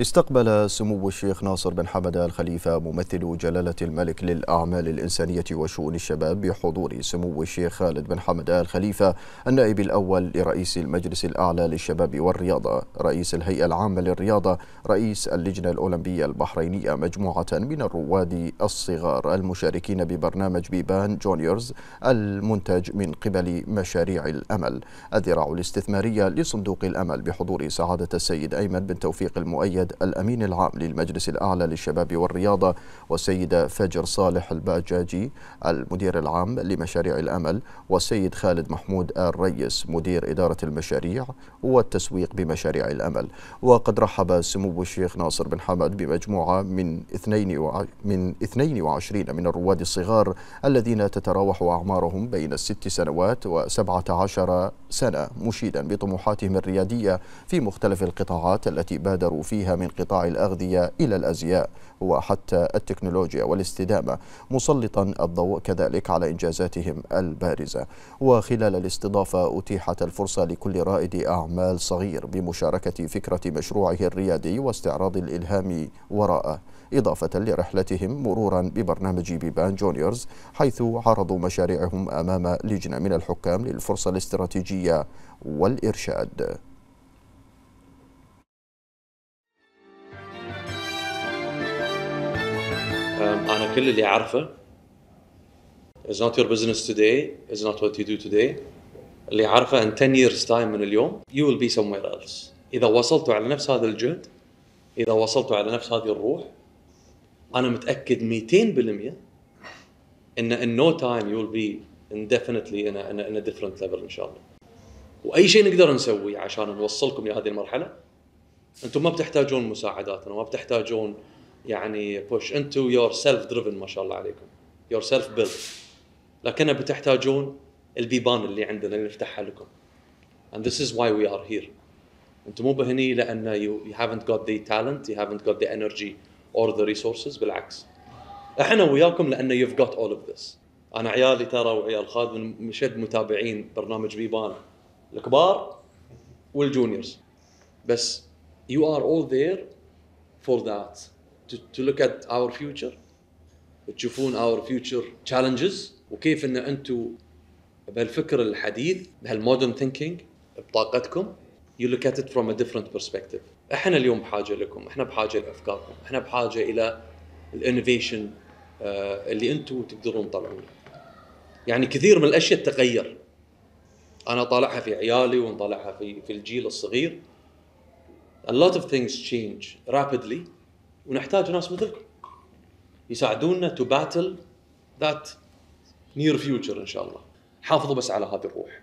استقبل سمو الشيخ ناصر بن حمد الخليفة خليفة ممثل جلالة الملك للأعمال الإنسانية وشؤون الشباب بحضور سمو الشيخ خالد بن حمد الخليفة خليفة النائب الأول لرئيس المجلس الأعلى للشباب والرياضة رئيس الهيئة العامة للرياضة رئيس اللجنة الأولمبية البحرينية مجموعة من الرواد الصغار المشاركين ببرنامج بيبان جونيورز المنتج من قبل مشاريع الأمل الذراع الاستثمارية لصندوق الأمل بحضور سعادة السيد أيمن بن توفيق المؤيد سيد الأمين العام للمجلس الأعلى للشباب والرياضة والسيد فجر صالح الباجاجي المدير العام لمشاريع الأمل والسيد خالد محمود الريس مدير إدارة المشاريع والتسويق بمشاريع الأمل وقد رحب سمو الشيخ ناصر بن حمد بمجموعة من 22 من الرواد الصغار الذين تتراوح أعمارهم بين الست سنوات وسبعة عشر سنة مشيدا بطموحاتهم الريادية في مختلف القطاعات التي بادروا فيها من قطاع الأغذية إلى الأزياء وحتى التكنولوجيا والاستدامة مسلطا الضوء كذلك على إنجازاتهم البارزة وخلال الاستضافة أتيحت الفرصة لكل رائد أعمال صغير بمشاركة فكرة مشروعه الريادي واستعراض الإلهام وراءه إضافة لرحلتهم مرورا ببرنامج بيبان جونيورز حيث عرضوا مشاريعهم أمام لجنة من الحكام للفرصة الاستراتيجية والإرشاد Um, انا كل اللي اعرفه is not your business today is not what you do today اللي اعرفه ان 10 years time من اليوم you will be somewhere else اذا وصلتوا على نفس هذا الجهد اذا وصلتوا على نفس هذه الروح انا متاكد 200% ان in no time you will be indefinitely in a, in a, in a different level ان شاء الله واي شيء نقدر نسويه عشان نوصلكم لهذه المرحله انتم ما بتحتاجون مساعداتنا وما بتحتاجون يعني بوش انتو يور سيلف دريفن ما شاء الله عليكم يور سيلف بيلد لكن بتحتاجون البيبان اللي عندنا اللي نفتحها لكم and this is why we are here انتم مو بهني لان you, you haven't got the talent you haven't got the energy or the resources بالعكس احنا وياكم لان you've got all of this انا عيالي ترى وعيال خالد من شد متابعين برنامج بيبان الكبار والجونيورز بس you are all there for that to, to look at our future وتشوفون our future challenges وكيف ان انتم بهالفكر الحديث بهالمودرن ثينكينج بطاقتكم you look at it from a different perspective احنا اليوم بحاجه لكم احنا بحاجه لافكاركم احنا بحاجه الى الانوفيشن آه، اللي انتم تقدرون تطلعونه يعني كثير من الاشياء تغير انا طالعها في عيالي ونطالعها في في الجيل الصغير a lot of things change rapidly ونحتاج ناس مثلكم يساعدونا تو باتل ذات نير فيوتشر ان شاء الله حافظوا بس على هذه الروح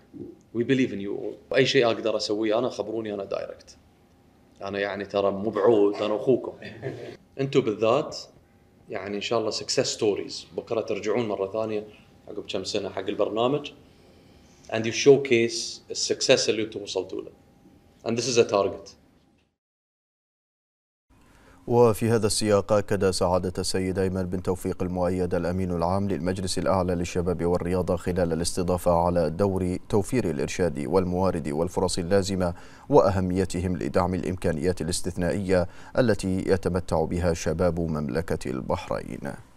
وي بليف ان يو اي شيء اقدر اسويه انا خبروني انا دايركت انا يعني ترى مو بعود انا اخوكم انتم بالذات يعني ان شاء الله سكسس ستوريز بكره ترجعون مره ثانيه عقب كم سنه حق البرنامج and you showcase السكسس اللي انتم وصلتوا له and this is a target وفي هذا السياق أكد سعادة السيد أيمن بن توفيق المؤيد الأمين العام للمجلس الأعلى للشباب والرياضة خلال الاستضافة على دور توفير الإرشاد والموارد والفرص اللازمة وأهميتهم لدعم الإمكانيات الاستثنائية التي يتمتع بها شباب مملكة البحرين